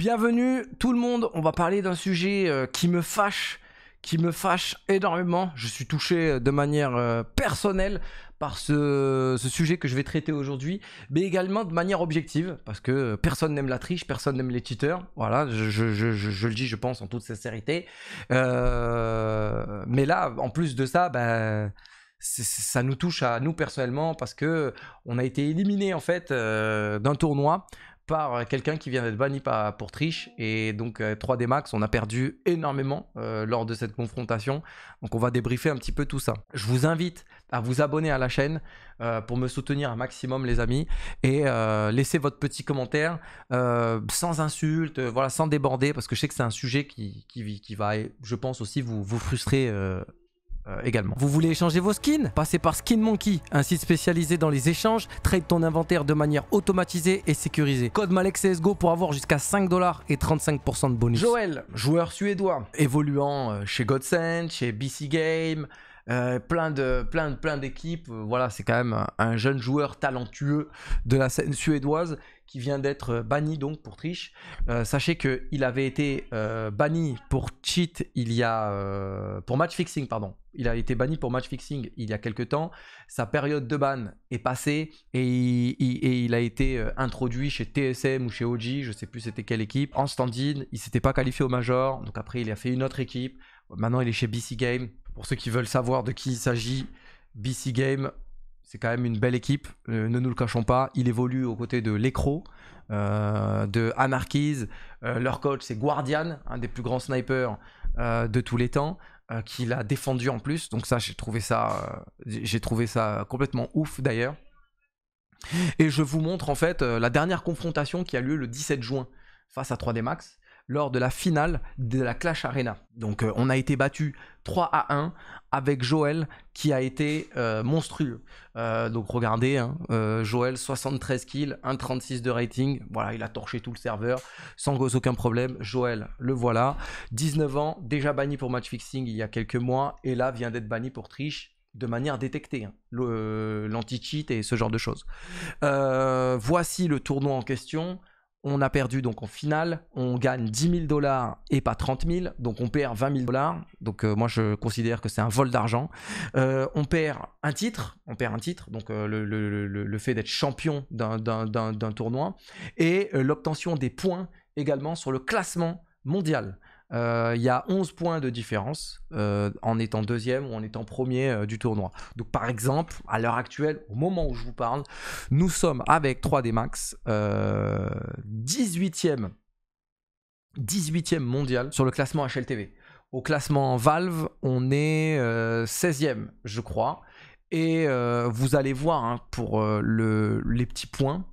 Bienvenue tout le monde, on va parler d'un sujet euh, qui me fâche, qui me fâche énormément. Je suis touché euh, de manière euh, personnelle par ce, sujet que je vais traiter aujourd'hui, mais également de manière objective, parce que personne n'aime la triche, personne n'aime les tuteurs. Voilà, je, le dis, je pense, en toute sincérité. mais là, en plus de ça, ben, ça nous touche à nous personnellement parce que on a été éliminé en fait d'un tournoi par euh, quelqu'un qui vient d'être banni pour triche. Et donc 3D euh, Max, on a perdu énormément euh, lors de cette confrontation. Donc on va débriefer un petit peu tout ça. Je vous invite à vous abonner à la chaîne pour me soutenir un maximum les amis. Et laissez votre petit commentaire sans insulte, voilà, sans déborder, parce que je sais que c'est un sujet qui, qui, qui, va, je pense aussi, vous, vous frustrer euh, également. Vous voulez échanger vos skins Passez par SkinMonkey, un site spécialisé dans les échanges, trade ton inventaire de manière automatisée et sécurisée. Code MalexCSGO pour avoir jusqu'à 5 dollars et 35% de bonus. Joël, joueur suédois, évoluant euh, chez Godsend, chez BC Game, euh, plein de plein de plein d'équipes. Euh, voilà, c'est quand même un, jeune joueur talentueux de la scène suédoise qui vient d'être euh, banni donc pour triche. sachez que il avait été banni pour cheat il y a pour match fixing pardon. Il a été banni pour match fixing il y a quelques temps. Sa période de ban est passée et il, a été introduit chez TSM ou chez OG, je sais plus c'était quelle équipe. En stand-in, il s'était pas qualifié au major, donc après il a fait une autre équipe. Maintenant, il est chez BC Game. Pour ceux qui veulent savoir de qui il s'agit, BC Game, c'est quand même une belle équipe, euh, ne nous le cachons pas. Il évolue aux côtés de l'écro euh, de Anarchies. Euh, leur coach, c'est Guardian, un des plus grands snipers de tous les temps, qu'il a défendu en plus. Donc ça, j'ai trouvé ça, j'ai trouvé ça complètement ouf d'ailleurs. Et je vous montre en fait la dernière confrontation qui a lieu le 17 juin face à 3D Max lors de la finale de la Clash Arena. Donc euh, on a été battu 3 à 1 avec Joël qui a été euh, monstrueux. Euh, donc regardez, hein, Joël 73 kills, 1,36 de rating. Voilà, il a torché tout le serveur sans cause aucun problème. Joël, le voilà. 19 ans, déjà banni pour match fixing il y a quelques mois et là vient d'être banni pour triche de manière détectée, hein. l'anti-cheat et ce genre de choses. voici le tournoi en question on a perdu donc en finale, on gagne 10 000 dollars et pas 30 000, donc on perd 20 000 dollars, donc euh, moi je considère que c'est un vol d'argent. Euh, on perd un titre, on perd un titre, donc euh, le, fait d'être champion d'un tournoi, et l'obtention des points également sur le classement mondial. Euh, il y a 11 points de différence euh, en étant deuxième ou en étant premier euh, du tournoi. Donc par exemple, à l'heure actuelle, au moment où je vous parle, nous sommes avec 3D Max 18e, 18e mondial sur le classement HLTV. Au classement Valve, on est 16e, je crois. Et vous allez voir hein, pour les petits points,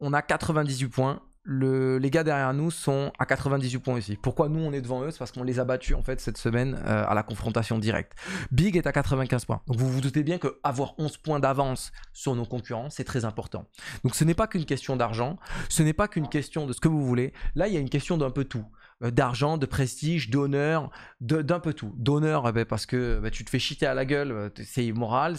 on a 98 points les gars derrière nous sont à 98 points ici. Pourquoi nous on est devant eux C'est parce qu'on les a battus en fait cette semaine euh, à la confrontation directe. Big est à 95 points. Donc vous vous doutez bien qu'avoir 11 points d'avance sur nos concurrents, c'est très important. Donc ce n'est pas qu'une question d'argent, ce n'est pas qu'une question de ce que vous voulez. Là, il y a une question d'un peu tout. Euh, d'argent, de prestige, d'honneur, d'un peu tout. D'honneur, eh ben, parce que bah, tu te fais chiter à la gueule, euh, c'est immoral,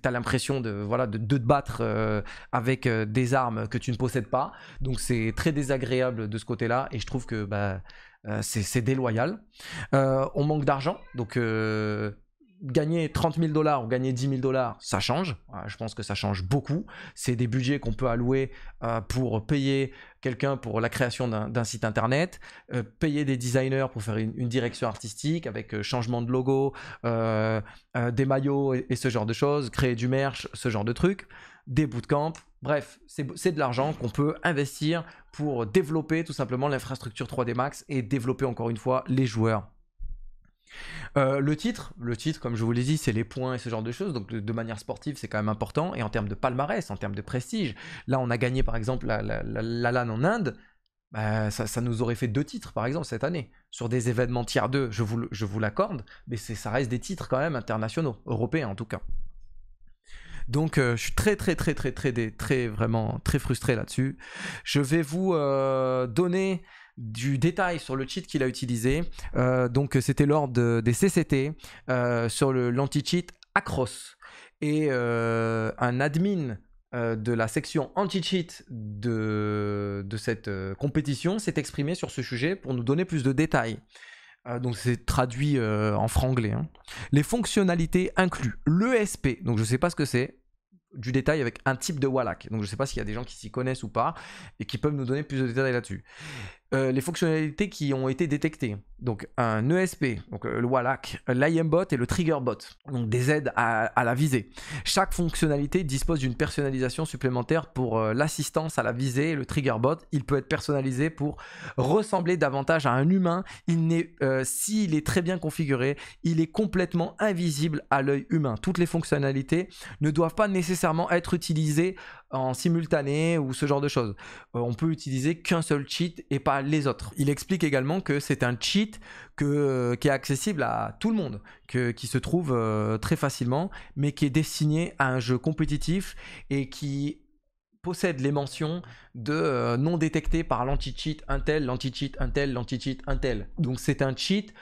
t'as l'impression de, voilà, de, de te battre euh, avec des armes que tu ne possèdes pas. Donc c'est très désagréable de ce côté-là et je trouve que bah, c'est déloyal. on manque d'argent, donc gagner 30 000 dollars ou gagner 10 000 dollars, ça change. Ah, je pense que ça change beaucoup. C'est des budgets qu'on peut allouer euh, pour payer quelqu'un pour la création d'un site internet, euh, payer des designers pour faire une, direction artistique avec euh, changement de logo, des maillots et, ce genre de choses, créer du merch, ce genre de trucs, des bootcamps. Bref, c'est de l'argent qu'on peut investir pour développer tout simplement l'infrastructure 3D Max et développer encore une fois les joueurs euh, le titre, le titre, comme je vous l'ai dit, c'est les points et ce genre de choses. Donc de, manière sportive, c'est quand même important. Et en termes de palmarès, en termes de prestige, là on a gagné par exemple la, la, en Inde. Bah, ça, ça, nous aurait fait deux titres par exemple cette année sur des événements tiers 2, je vous, je vous l'accorde, mais ça reste des titres quand même internationaux, européens en tout cas. Donc euh, je suis très très très très très très, vraiment très frustré là-dessus. Je vais vous euh, donner du détail sur le cheat qu'il a utilisé. Euh, donc c'était lors des CCT euh, sur l'anti-cheat ACROSS Et euh, un admin euh, de la section anti-cheat de, de, cette compétition s'est exprimé sur ce sujet pour nous donner plus de détails donc c'est traduit en franglais. Hein. Les fonctionnalités incluent l'ESP, donc je ne sais pas ce que c'est, du détail avec un type de Wallach. Donc je ne sais pas s'il y a des gens qui s'y connaissent ou pas et qui peuvent nous donner plus de détails là-dessus. Euh, les fonctionnalités qui ont été détectées. Donc un ESP, donc le Wallach, l'IMBot et le TriggerBot, donc des aides à, la visée. Chaque fonctionnalité dispose d'une personnalisation supplémentaire pour euh, l'assistance à la visée. Le TriggerBot, il peut être personnalisé pour ressembler davantage à un humain. Il n'est, euh, s'il est très bien configuré, il est complètement invisible à l'œil humain. Toutes les fonctionnalités ne doivent pas nécessairement être utilisées en simultané ou ce genre de choses. Euh, on peut utiliser qu'un seul cheat et pas les autres. Il explique également que c'est un cheat que, euh, qui est accessible à tout le monde, que, qui se trouve euh, très facilement, mais qui est destiné à un jeu compétitif et qui possède les mentions de non détecté par l'anti-cheat un l'anti-cheat un l'anti-cheat un Donc c'est un cheat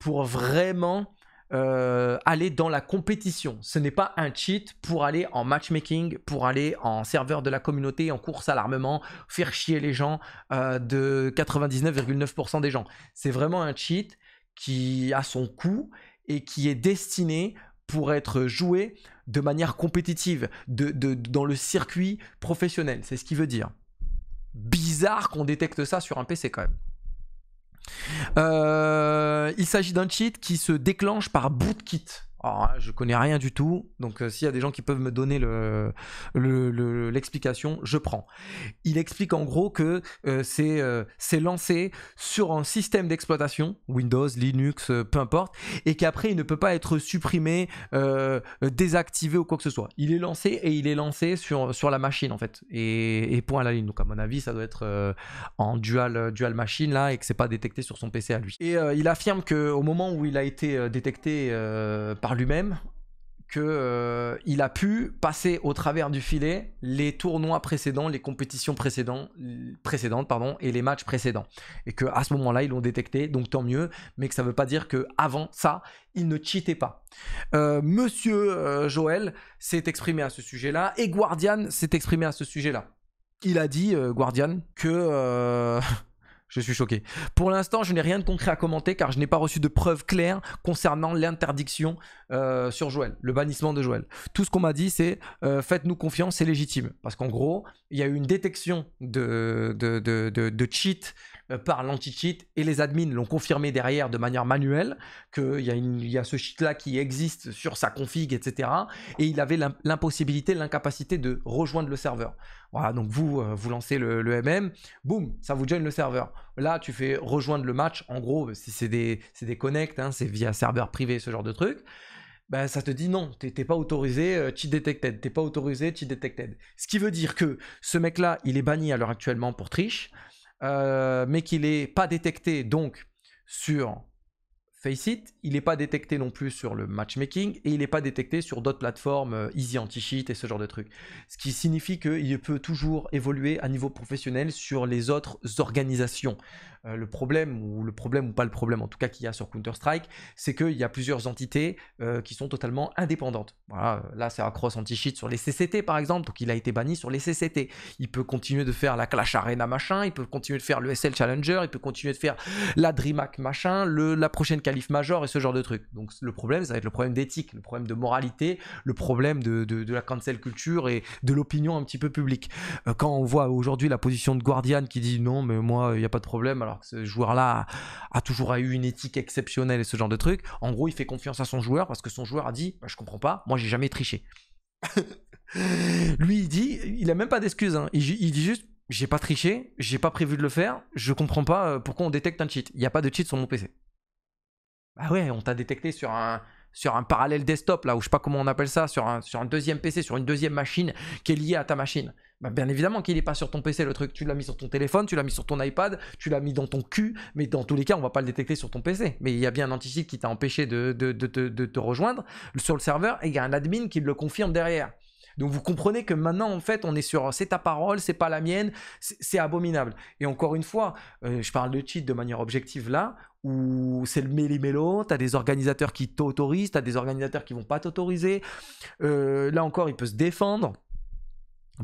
pour vraiment euh, aller dans la compétition. Ce n'est pas un cheat pour aller en matchmaking, pour aller en serveur de la communauté, en course à l'armement, faire chier les gens euh, de 99,9% des gens. C'est vraiment un cheat qui a son coût et qui est destiné pour être joué de manière compétitive, dans le circuit professionnel. C'est ce qui veut dire. Bizarre qu'on détecte ça sur un PC quand même. Euh, il s'agit d'un cheat qui se déclenche par bootkit. Hein, je connais rien du tout, donc euh, s'il y a des gens qui peuvent me donner l'explication, je prends. Il explique en gros que euh, euh, c'est lancé sur un système d'exploitation, Windows, Linux, peu importe, et qu'après il ne peut pas être supprimé, désactivé ou quoi que ce soit. Il est lancé et il est lancé sur, la machine en fait, et, point à la ligne. Donc à mon avis, ça doit être en dual, machine là, et que c'est pas détecté sur son PC à lui. Et il affirme qu'au moment où il a été détecté par lui-même qu'il euh, il a pu passer au travers du filet les tournois précédents, les compétitions précédentes, précédentes pardon, et les matchs précédents. Et qu'à ce moment-là, ils l'ont détecté, donc tant mieux, mais que ça ne veut pas dire qu'avant ça, il ne cheatait pas. Euh, monsieur Joel euh, Joël s'est exprimé à ce sujet-là, et Guardian s'est exprimé à ce sujet-là. Il a dit, Guardian, que... Je suis choqué. Pour l'instant, je n'ai rien de concret à commenter car je n'ai pas reçu de preuves claires concernant l'interdiction euh, sur Joël, le bannissement de Joël. Tout ce qu'on m'a dit, c'est euh, faites-nous confiance, c'est légitime. Parce qu'en gros, il y a eu une détection de, de, de cheat euh, par l'anti-cheat et les admins l'ont confirmé derrière de manière manuelle qu'il y, y, a ce cheat-là qui existe sur sa config, etc. Et il avait l'impossibilité, l'incapacité de rejoindre le serveur. Voilà, donc vous, euh, vous lancez le, MM, boum, ça vous join le serveur. Là, tu fais rejoindre le match, en gros, si c'est des, des hein, c'est via serveur privé, ce genre de truc. Ben, ça te dit non, t'es pas autorisé, euh, cheat detected, t'es pas autorisé, cheat detected. Ce qui veut dire que ce mec-là, il est banni à l'heure actuellement pour triche, euh, mais qu'il n'est pas détecté donc sur Faceit, il n'est pas détecté non plus sur le matchmaking et il n'est pas détecté sur d'autres plateformes euh, Easy Anti-Cheat et ce genre de trucs. Ce qui signifie qu'il peut toujours évoluer à niveau professionnel sur les autres organisations. Euh, le problème, ou le problème ou pas le problème en tout cas qu'il y a sur Counter-Strike, c'est qu'il y a plusieurs entités euh, qui sont totalement indépendantes. Voilà, euh, là c'est un cross Anti-Cheat sur les CCT par exemple, donc il a été banni sur les CCT. Il peut continuer de faire la Clash Arena machin, il peut continuer de faire le SL Challenger, il peut continuer de faire la DreamHack machin, le, la prochaine calife Major et ce genre de trucs. Donc le problème, ça va être le problème d'éthique, le problème de moralité, le problème de, de la cancel culture et de l'opinion un petit peu publique. Quand on voit aujourd'hui la position de Guardian qui dit non mais moi il n'y a pas de problème, alors alors que ce joueur-là a, toujours eu une éthique exceptionnelle et ce genre de truc. En gros, il fait confiance à son joueur parce que son joueur a dit bah, Je comprends pas, moi j'ai jamais triché. Lui, il dit Il a même pas d'excuses. Hein. Il, dit juste J'ai pas triché, j'ai pas prévu de le faire, je comprends pas euh, pourquoi on détecte un cheat. Il n'y a pas de cheat sur mon PC. Bah ouais, on t'a détecté sur un sur un parallèle desktop, là, ou je sais pas comment on appelle ça, sur un, sur un deuxième PC, sur une deuxième machine qui est liée à ta machine. Bah, bien évidemment qu'il n'est pas sur ton PC le truc. Tu l'as mis sur ton téléphone, tu l'as mis sur ton iPad, tu l'as mis dans ton cul, mais dans tous les cas, on va pas le détecter sur ton PC. Mais il y a bien un anti qui t'a empêché de, te rejoindre sur le serveur et il y a un admin qui le confirme derrière. Donc vous comprenez que maintenant, en fait, on est sur c'est ta parole, c'est pas la mienne, c'est abominable. Et encore une fois, euh, je parle de cheat de manière objective là, où c'est le méli-mélo, as des organisateurs qui t'autorisent, as des organisateurs qui vont pas t'autoriser. Euh, là encore, il peut se défendre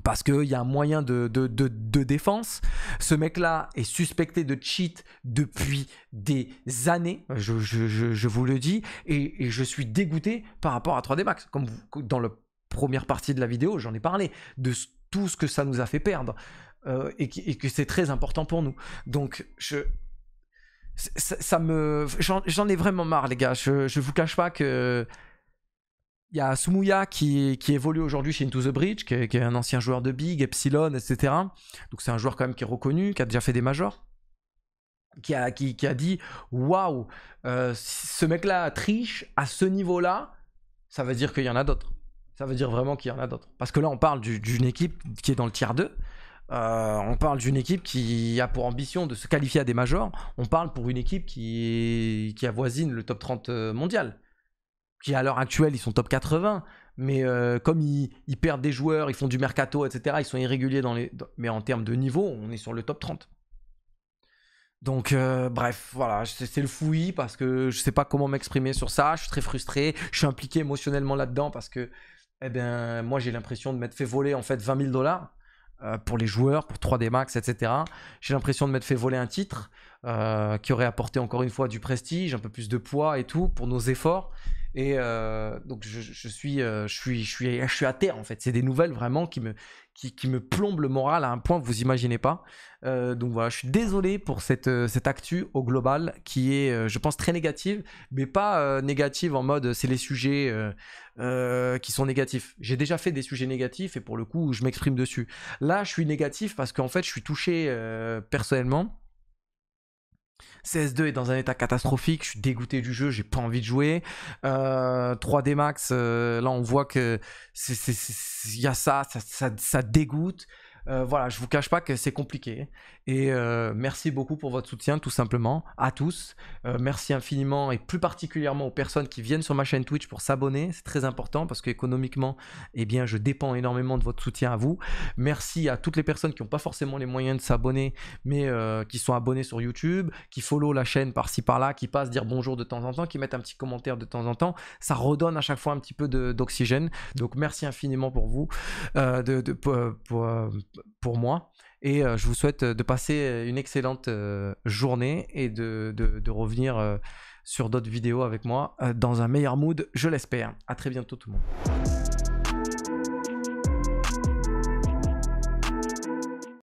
parce qu'il y a un moyen de, de, de, défense. Ce mec-là est suspecté de cheat depuis des années, je, vous le dis, et, je suis dégoûté par rapport à 3D Max. Comme dans la première partie de la vidéo, j'en ai parlé, de tout ce que ça nous a fait perdre, euh, et, que c'est très important pour nous. Donc, je... Ça, me... J'en ai vraiment marre, les gars. Je, je vous cache pas que il y a Sumuya qui, évolue aujourd'hui chez Into the Bridge, qui est, un ancien joueur de Big, Epsilon, etc. Donc c'est un joueur quand même qui est reconnu, qui a déjà fait des majors. Qui a, dit Waouh, euh, ce mec-là triche à ce niveau-là, ça veut dire qu'il y en a d'autres. Ça veut dire vraiment qu'il y en a d'autres. Parce que là, on parle d'une équipe qui est dans le tiers 2. Euh, on parle d'une équipe qui a pour ambition de se qualifier à des majors. On parle pour une équipe qui, qui avoisine le top 30 euh, mondial qui à l'heure actuelle, ils sont top 80. Mais euh, comme ils, perdent des joueurs, ils font du mercato, etc., ils sont irréguliers dans les. mais en termes de niveau, on est sur le top 30. Donc, euh, bref, voilà, c'est le fouillis parce que je sais pas comment m'exprimer sur ça. Je suis très frustré. Je suis impliqué émotionnellement là-dedans parce que, eh ben, moi, j'ai l'impression de m'être fait voler en fait 20 000 dollars euh, pour les joueurs, pour 3D Max, etc. J'ai l'impression de m'être fait voler un titre qui aurait apporté encore une fois du prestige, un peu plus de poids et tout pour nos efforts. Et euh, donc je, suis, euh, je suis, je suis, je suis à terre en fait. C'est des nouvelles vraiment qui me, qui, me plombent le moral à un point que vous imaginez pas. Euh, donc voilà, je suis désolé pour cette, cette actu au global qui est, je pense, très négative, mais pas négative en mode c'est les sujets qui sont négatifs. J'ai déjà fait des sujets négatifs et pour le coup, je m'exprime dessus. Là, je suis négatif parce qu'en fait, je suis touché personnellement CS2 est dans un état catastrophique, je suis dégoûté du jeu, j'ai pas envie de jouer. 3D euh, Max, euh, là on voit que il y a ça, ça dégoûte. Euh, voilà, je vous cache pas que c'est compliqué. Et euh, merci beaucoup pour votre soutien, tout simplement, à tous. Euh, merci infiniment et plus particulièrement aux personnes qui viennent sur ma chaîne Twitch pour s'abonner. C'est très important parce qu'économiquement, eh bien, je dépends énormément de votre soutien à vous. Merci à toutes les personnes qui n'ont pas forcément les moyens de s'abonner, mais qui sont abonnées sur YouTube, qui follow la chaîne par-ci par-là, qui passent dire bonjour de temps en temps, qui mettent un petit commentaire de temps en temps. Ça redonne à chaque fois un petit peu d'oxygène. Donc merci infiniment pour vous. de, pour moi. Et euh, je vous souhaite euh, de passer euh, une excellente journée et de, revenir sur d'autres vidéos avec moi dans un meilleur mood, je l'espère. À très bientôt tout le monde.